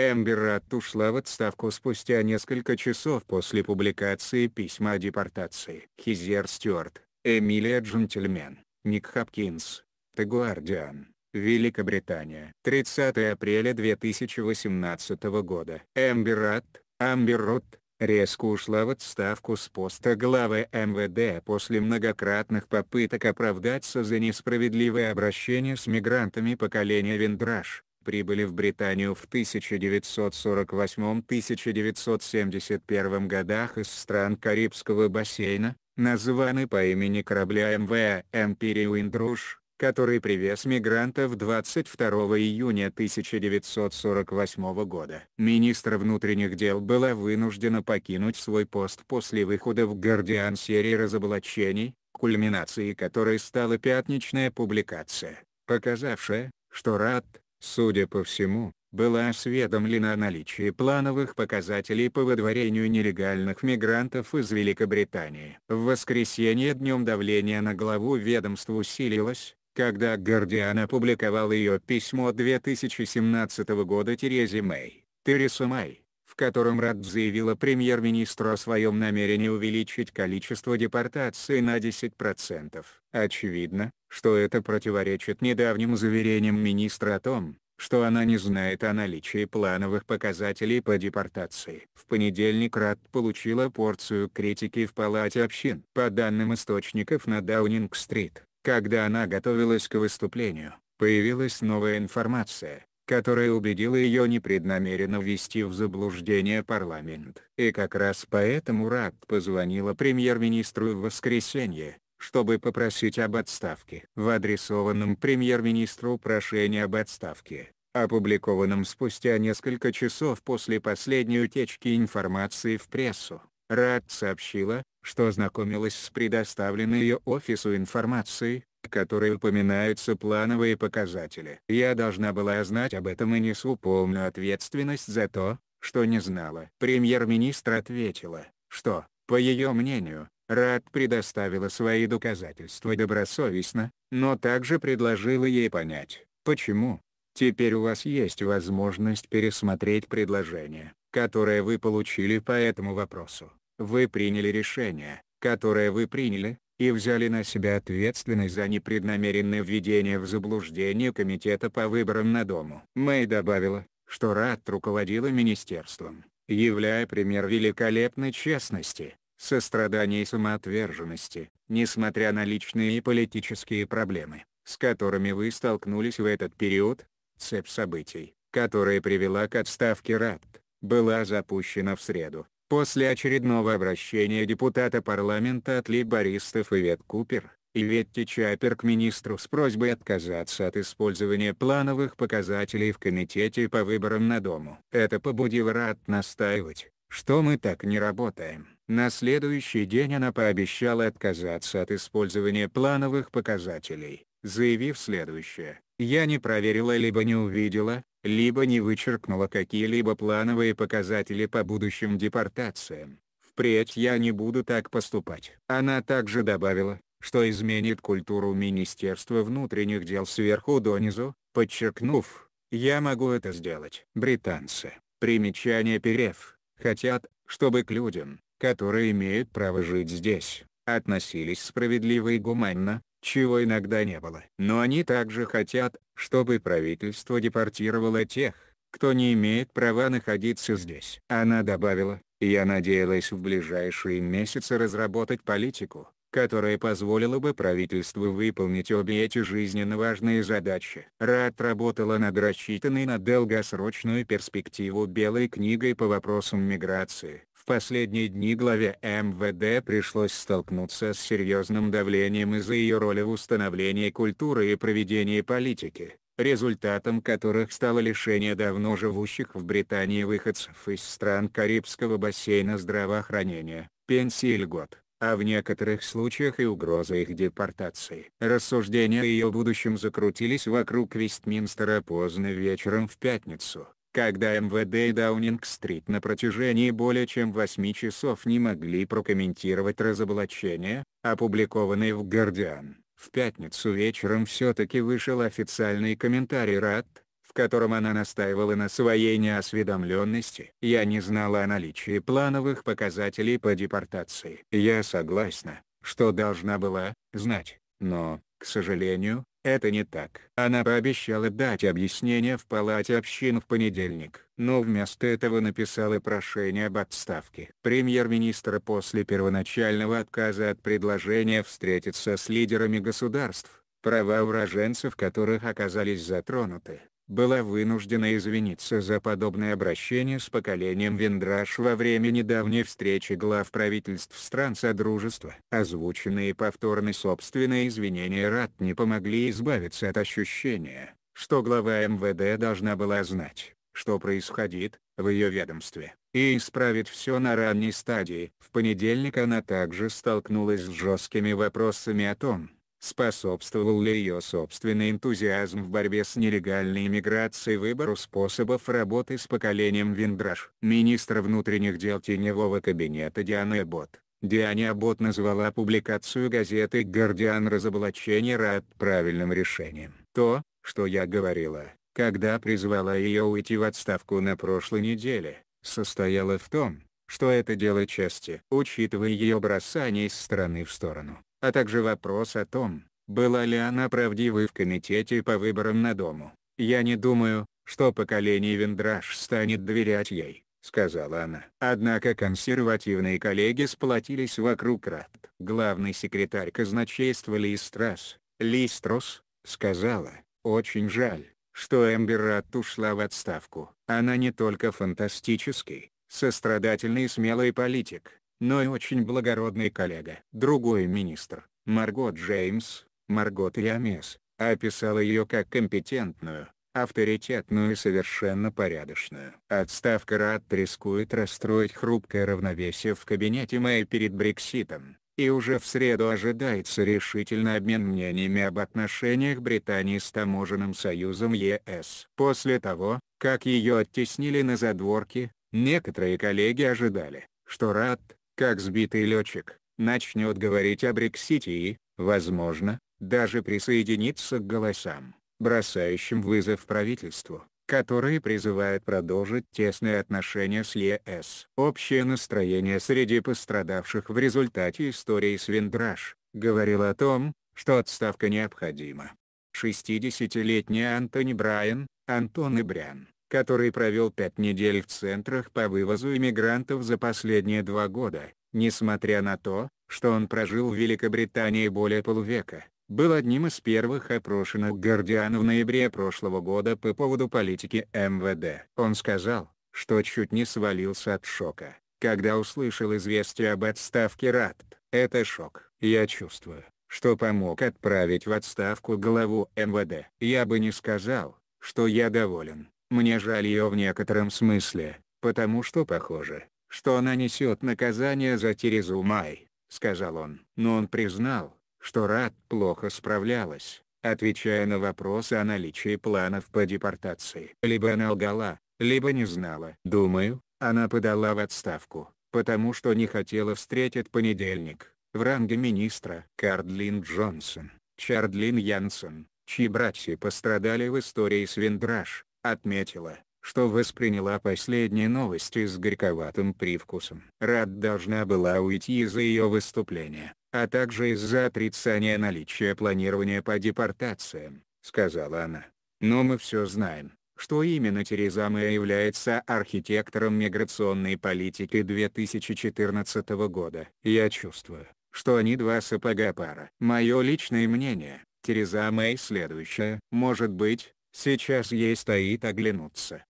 Эмбер Ратт ушла в отставку спустя несколько часов после публикации письма о депортации. Хизер Стюарт, Эмилия Джентльмен, Ник Хопкинс, The Guardian, Великобритания. 30 апреля 2018 года. Эмбер Ратт, Амбер Ротт, резко ушла в отставку с поста главы МВД после многократных попыток оправдаться за несправедливое обращение с мигрантами поколения Виндраж прибыли в Британию в 1948-1971 годах из стран Карибского бассейна, названы по имени корабля МВ «Эмпирио Индруш», который привез мигрантов 22 июня 1948 года. Министр внутренних дел была вынуждена покинуть свой пост после выхода в «Гардиан» серии разоблачений, кульминацией которой стала пятничная публикация, показавшая, что РАД, судя по всему, была осведомлена о наличии плановых показателей по выдворению нелегальных мигрантов из Великобритании. В воскресенье днем давление на главу ведомства усилилось, когда «Гардиан» опубликовал ее письмо 2017 года Терезе Мэй, Тереса Мэй, в котором Рад заявила премьер-министру о своем намерении увеличить количество депортаций на 10%. Очевидно, что это противоречит недавним заверениям министра о том, что она не знает о наличии плановых показателей по депортации. В понедельник РАД получила порцию критики в Палате общин. По данным источников на Даунинг-стрит, когда она готовилась к выступлению, появилась новая информация, которая убедила ее непреднамеренно ввести в заблуждение парламент. И как раз поэтому РАД позвонила премьер-министру в воскресенье, чтобы попросить об отставке. В адресованном премьер-министру прошении об отставке, опубликованном спустя несколько часов после последней утечки информации в прессу, РАД сообщила, что ознакомилась с предоставленной ее офису информацией, в которой упоминаются плановые показатели. Я должна была знать об этом и несу полную ответственность за то, что не знала. Премьер-министр ответила, что, по ее мнению, Рад предоставила свои доказательства добросовестно, но также предложила ей понять, почему. Теперь у вас есть возможность пересмотреть предложение, которое вы получили по этому вопросу. Вы приняли решение, которое вы приняли, и взяли на себя ответственность за непреднамеренное введение в заблуждение Комитета по выборам на Дому. Мэй добавила, что Рад руководила министерством, являя пример великолепной честности, сострадания и самоотверженности, несмотря на личные и политические проблемы, с которыми вы столкнулись в этот период, цепь событий, которая привела к отставке РАПТ, была запущена в среду, после очередного обращения депутата парламента от лейбористов Ивет Купер, Иветти Чапер к министру с просьбой отказаться от использования плановых показателей в комитете по выборам на дому. Это побудило РАД настаивать, что мы так не работаем. На следующий день она пообещала отказаться от использования плановых показателей, заявив следующее. «Я не проверила либо не увидела, либо не вычеркнула какие-либо плановые показатели по будущим депортациям. Впредь я не буду так поступать». Она также добавила, что изменит культуру Министерства внутренних дел сверху донизу, подчеркнув, «Я могу это сделать». Британцы. Примечание Перев хотят, чтобы к людям, которые имеют право жить здесь, относились справедливо и гуманно, чего иногда не было. Но они также хотят, чтобы правительство депортировало тех, кто не имеет права находиться здесь. Она добавила, я надеялась в ближайшие месяцы разработать политику, которое позволило бы правительству выполнить обе эти жизненно важные задачи. РАД работала над рассчитанной на долгосрочную перспективу Белой книгой по вопросам миграции. В последние дни главе МВД пришлось столкнуться с серьезным давлением из-за ее роли в установлении культуры и проведении политики результатом которых стало лишение давно живущих в Британии выходцев из стран Карибского бассейна здравоохранения, пенсии и льгот а в некоторых случаях и угроза их депортации. Рассуждения о ее будущем закрутились вокруг Вестминстера поздно вечером в пятницу, когда МВД и Даунинг-стрит на протяжении более чем 8 часов не могли прокомментировать разоблачение, опубликованное в «Гардиан». В пятницу вечером все-таки вышел официальный комментарий РАД, в котором она настаивала на своей неосведомленности. Я не знала о наличии плановых показателей по депортации. Я согласна, что должна была знать, но, к сожалению, это не так. Она пообещала дать объяснение в палате общин в понедельник, но вместо этого написала прошение об отставке. Премьер-министр после первоначального отказа от предложения встретиться с лидерами государств, права уроженцев которых оказались затронуты, была вынуждена извиниться за подобное обращение с поколением Вендраш во время недавней встречи глав правительств стран Содружества. Озвученные повторно собственные извинения РАД не помогли избавиться от ощущения, что глава МВД должна была знать, что происходит, в ее ведомстве, и исправить все на ранней стадии. В понедельник она также столкнулась с жесткими вопросами о том, способствовал ли ее собственный энтузиазм в борьбе с нелегальной иммиграцией выбору способов работы с поколением Виндраж. Министр внутренних дел теневого кабинета Дианы Эбот. Диана Эбот назвала публикацию газеты «Гардиан разоблачение Рад» правильным решением. То, что я говорила, когда призвала ее уйти в отставку на прошлой неделе, состояло в том, что это дело части. Учитывая ее бросание из стороны в сторону, а также вопрос о том, была ли она правдивой в комитете по выборам на дому. «Я не думаю, что поколение Виндраж станет доверять ей», — сказала она. Однако консервативные коллеги сплотились вокруг Рапт. Главный секретарь казначейства Листрас, Листрос, сказала, «Очень жаль, что Эмбер Рапт ушла в отставку. Она не только фантастический, сострадательный и смелый политик, но и очень благородный коллега. Другой министр, Марго Джеймс, Марго Иамес, описала ее как компетентную, авторитетную и совершенно порядочную. Отставка Рад рискует расстроить хрупкое равновесие в кабинете Мэй перед Брекситом, и уже в среду ожидается решительный обмен мнениями об отношениях Британии с таможенным союзом ЕС. После того, как ее оттеснили на задворки, некоторые коллеги ожидали, что Рад как сбитый летчик, начнет говорить о Брексите и, возможно, даже присоединиться к голосам, бросающим вызов правительству, которые призывают продолжить тесные отношения с ЕС. Общее настроение среди пострадавших в результате истории Свиндраж говорило о том, что отставка необходима. 60-летний Антони Брайан, Антон Ибрян, который провел пять недель в центрах по вывозу иммигрантов за последние два года, несмотря на то, что он прожил в Великобритании более полувека, был одним из первых опрошенных Гардиан в ноябре прошлого года по поводу политики МВД. Он сказал, что чуть не свалился от шока, когда услышал известие об отставке РАТП. Это шок. Я чувствую, что помог отправить в отставку главу МВД. Я бы не сказал, что я доволен. Мне жаль ее в некотором смысле, потому что похоже, что она несет наказание за Терезу Май», — сказал он. Но он признал, что Рад плохо справлялась, отвечая на вопросы о наличии планов по депортации. Либо она лгала, либо не знала. Думаю, она подала в отставку, потому что не хотела встретить понедельник, в ранге министра. Кардлин Джонсон, Чардлин Янсон, чьи братья пострадали в истории с Свиндраж, отметила, что восприняла последние новости с горьковатым привкусом. Рад должна была уйти из-за ее выступления, а также из-за отрицания наличия планирования по депортациям, сказала она. Но мы все знаем, что именно Тереза Мэй является архитектором миграционной политики 2014 года. Я чувствую, что они два сапога пара. Мое личное мнение, Тереза Мэй следующая. Может быть, Сейчас ей стоит оглянуться.